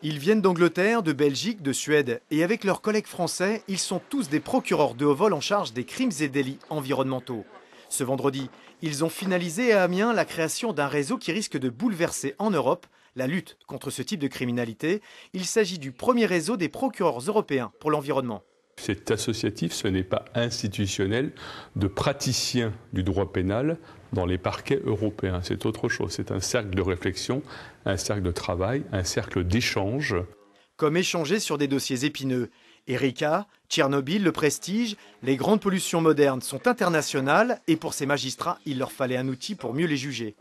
Ils viennent d'Angleterre, de Belgique, de Suède, et avec leurs collègues français, ils sont tous des procureurs de haut vol en charge des crimes et délits environnementaux. Ce vendredi, ils ont finalisé à Amiens la création d'un réseau qui risque de bouleverser en Europe la lutte contre ce type de criminalité. Il s'agit du premier réseau des procureurs européens pour l'environnement c'est associatif, ce n'est pas institutionnel, de praticiens du droit pénal dans les parquets européens. C'est autre chose, c'est un cercle de réflexion, un cercle de travail, un cercle d'échange. Comme échanger sur des dossiers épineux. Erika, Tchernobyl, le prestige, les grandes pollutions modernes sont internationales et pour ces magistrats, il leur fallait un outil pour mieux les juger.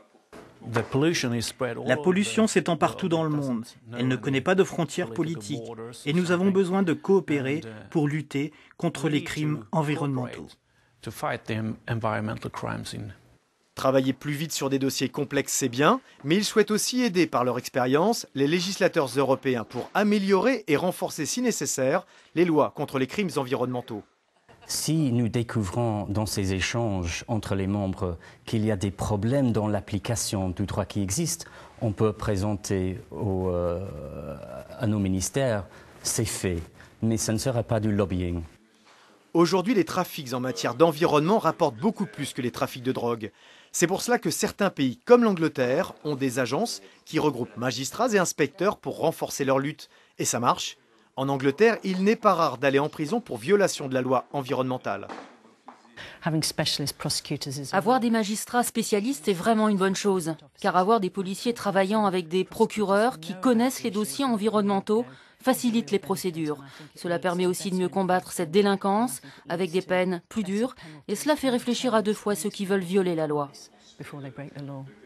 La pollution s'étend partout dans le monde. Elle ne connaît pas de frontières politiques. Et nous avons besoin de coopérer uh, pour lutter contre les crimes environnementaux. Travailler plus vite sur des dossiers complexes, c'est bien, mais ils souhaitent aussi aider par leur expérience les législateurs européens pour améliorer et renforcer si nécessaire les lois contre les crimes environnementaux. Si nous découvrons dans ces échanges entre les membres qu'il y a des problèmes dans l'application du droit qui existe, on peut présenter euh, à nos ministères ces faits, mais ça ne serait pas du lobbying. Aujourd'hui, les trafics en matière d'environnement rapportent beaucoup plus que les trafics de drogue. C'est pour cela que certains pays, comme l'Angleterre, ont des agences qui regroupent magistrats et inspecteurs pour renforcer leur lutte. Et ça marche en Angleterre, il n'est pas rare d'aller en prison pour violation de la loi environnementale. Avoir des magistrats spécialistes est vraiment une bonne chose, car avoir des policiers travaillant avec des procureurs qui connaissent les dossiers environnementaux facilite les procédures. Cela permet aussi de mieux combattre cette délinquance avec des peines plus dures, et cela fait réfléchir à deux fois ceux qui veulent violer la loi.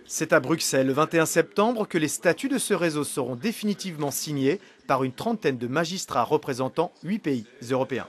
C'est à Bruxelles, le 21 septembre, que les statuts de ce réseau seront définitivement signés par une trentaine de magistrats représentant huit pays européens.